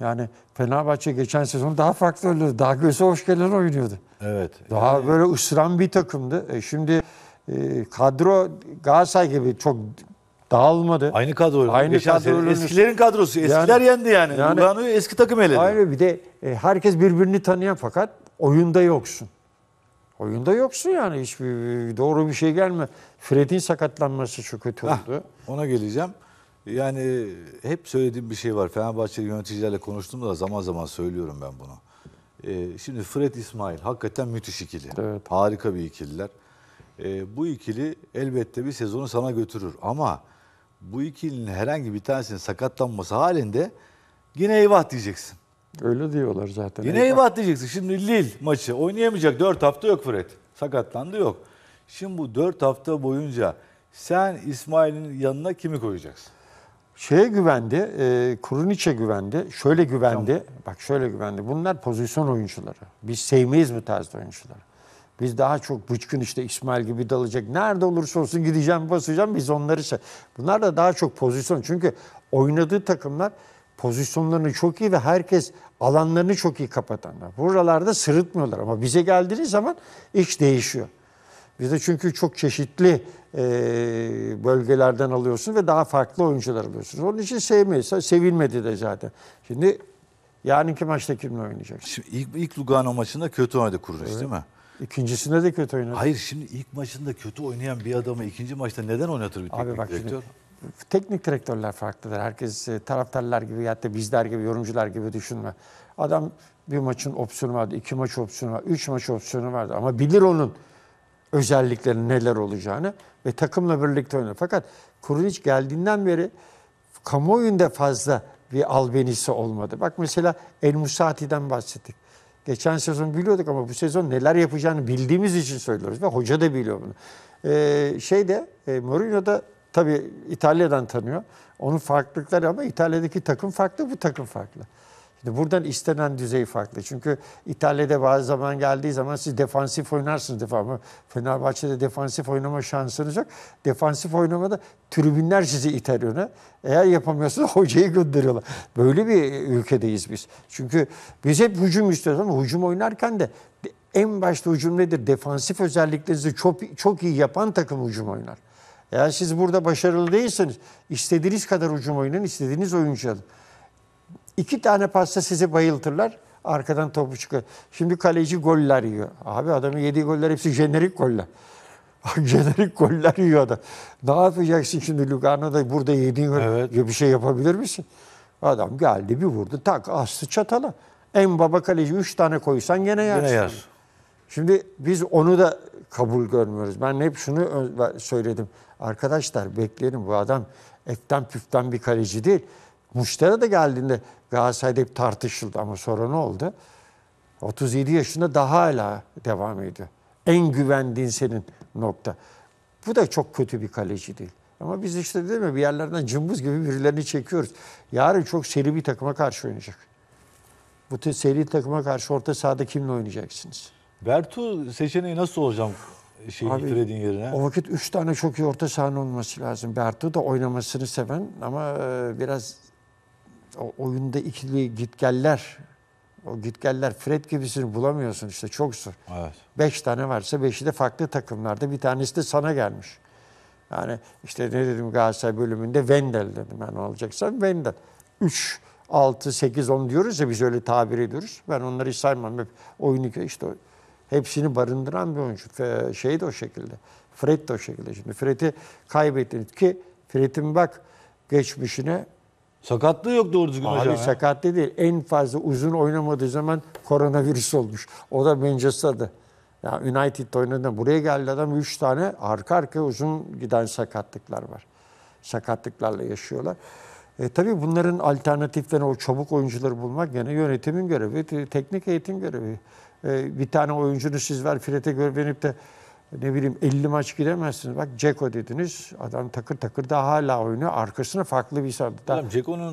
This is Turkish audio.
Yani Fenerbahçe geçen sezon daha farklı oynuyordu. Daha göze hoş gelen oynuyordu. Evet. Daha yani... böyle ısıran bir takımdı. E şimdi e, kadro Galatasaray gibi çok dağılmadı. Aynı kadro. Aynı kadro. Eskilerin kadrosu. Eskiler yani, yendi yani. yani Lugano'yu eski takım eledi. Aynı bir de e, herkes birbirini tanıyan fakat oyunda yoksun. Oyunda yoksun yani hiçbir e, doğru bir şey gelme. Fred'in sakatlanması çok kötü oldu. Hah, ona geleceğim. Yani e, hep söylediğim bir şey var. Fenerbahçeli yöneticilerle konuştuğumda da zaman zaman söylüyorum ben bunu. Ee, şimdi Fred İsmail hakikaten müthiş ikili. Evet. Harika bir ikililer. Ee, bu ikili elbette bir sezonu sana götürür. Ama bu ikilinin herhangi bir tanesinin sakatlanması halinde yine eyvah diyeceksin. Öyle diyorlar zaten. Yine eyvah, eyvah diyeceksin. Şimdi Lille maçı oynayamayacak. 4 hafta yok Fred. Sakatlandı yok. Şimdi bu 4 hafta boyunca sen İsmail'in yanına kimi koyacaksın? şeye güvendi, e, Kuruniç'e güvendi, şöyle güvendi, tamam. bak şöyle güvendi. Bunlar pozisyon oyuncuları. Biz sevmeyiz bu tarz oyuncuları. Biz daha çok bıçkın işte İsmail gibi dalacak. Nerede olursa olsun gideceğim, basacağım. Biz onları şey. Bunlar da daha çok pozisyon. Çünkü oynadığı takımlar pozisyonlarını çok iyi ve herkes alanlarını çok iyi kapatanlar. Buralarda sırıtmıyorlar ama bize geldiğiniz zaman iş değişiyor. Bizde çünkü çok çeşitli e, bölgelerden alıyorsun ve daha farklı oyuncular alıyorsunuz. Onun için sevmiyorsa sevilmedi de zaten. Şimdi yarınki maçta kimle oynayacak? Şimdi ilk, ilk Lugano maçında kötü oynadı Kuruş evet. değil mi? İkincisinde de kötü oynadı. Hayır şimdi ilk maçında kötü oynayan bir adamı ikinci maçta neden oynatır bir teknik bak direktör? Şimdi, teknik direktörler farklıdır. Herkes e, taraftarlar gibi ya da bizler gibi, yorumcular gibi düşünme. Adam bir maçın opsiyonu vardı, iki maç opsiyonu vardı, üç maç opsiyonu vardı ama bilir onun özelliklerin neler olacağını ve takımla birlikte oynar. Fakat Kuriliç geldiğinden beri kamuoyunda fazla bir albenisi olmadı. Bak mesela El Musati'den bahsettik. Geçen sezon biliyorduk ama bu sezon neler yapacağını bildiğimiz için söylüyoruz ve hoca da biliyor bunu. Ee, şey de e, Mourinho da tabii İtalya'dan tanıyor. Onun farklılıkları ama İtalya'daki takım farklı, bu takım farklı. Şimdi buradan istenen düzey farklı. Çünkü İtalya'da bazı zaman geldiği zaman siz defansif oynarsınız defa ama Fenerbahçe'de defansif oynama şansınız yok. Defansif oynamada tribünler sizi iter öne. Eğer yapamıyorsanız hocayı gönderiyorlar. Böyle bir ülkedeyiz biz. Çünkü biz hep hücum istiyoruz ama hücum oynarken de en başta hücum nedir? Defansif özelliklerinizi çok, çok iyi yapan takım hücum oynar. Eğer siz burada başarılı değilseniz istediğiniz kadar hücum oynayın, istediğiniz oyuncu alın. İki tane pasta sizi bayıltırlar. Arkadan topu çıkıyor. Şimdi kaleci goller yiyor. Abi adamın yediği goller hepsi jenerik goller. jenerik goller yiyor adam. Ne yapacaksın şimdi Lugano'da burada yediğin goller? Evet. Ya bir şey yapabilir misin? Adam geldi bir vurdu tak astı çatala. En baba kaleci üç tane koysan gene yersin. Gene yer. Şimdi biz onu da kabul görmüyoruz. Ben hep şunu söyledim. Arkadaşlar beklerim bu adam ekten püften bir kaleci değil. Muştere de geldiğinde Galatasaray'da hep tartışıldı ama sonra ne oldu? 37 yaşında daha hala devam ediyor. En güvendiğin senin nokta. Bu da çok kötü bir kaleci değil. Ama biz işte değil mi bir yerlerden cımbız gibi birilerini çekiyoruz. Yarın çok seri bir takıma karşı oynayacak. Bu seri takıma karşı orta sahada kimle oynayacaksınız? Bertu seçeneği nasıl hocam? Şey, Fred'in yerine. O vakit 3 tane çok iyi orta sahanın olması lazım. Bertu da oynamasını seven ama e, biraz o oyunda ikili gitgeller, o gitgeller Fred gibisini bulamıyorsun işte çok zor. Evet. Beş tane varsa beşi de farklı takımlarda bir tanesi de sana gelmiş. Yani işte ne dedim Galatasaray bölümünde Wendel dedim yani olacaksam Wendel. Üç altı sekiz on diyoruz ya biz öyle tabir ediyoruz. Ben onları hiç saymam. Hep oyunu işte hepsini barındıran bir oyuncu. şey de o şekilde. Fred de o şekilde. Şimdi Fred'i kaybettin ki Fred'in bak geçmişine Sakatlığı yok doğru düzgün Abi hocam. Abi sakatlığı değil. En fazla uzun oynamadığı zaman koronavirüs olmuş. O da Manchester'da. Ya yani United'da oynadı. Buraya geldi adam 3 tane arka arka uzun giden sakatlıklar var. Sakatlıklarla yaşıyorlar. E, tabii bunların alternatiflerini, o çabuk oyuncuları bulmak gene yönetimin görevi, teknik eğitim görevi. E, bir tane oyuncunu siz ver, Fred'e güvenip de ne bileyim 50 maç gidemezsiniz. Bak Ceko dediniz. Adam takır takır da hala oynuyor. Arkasına farklı bir insan. Ceko'nun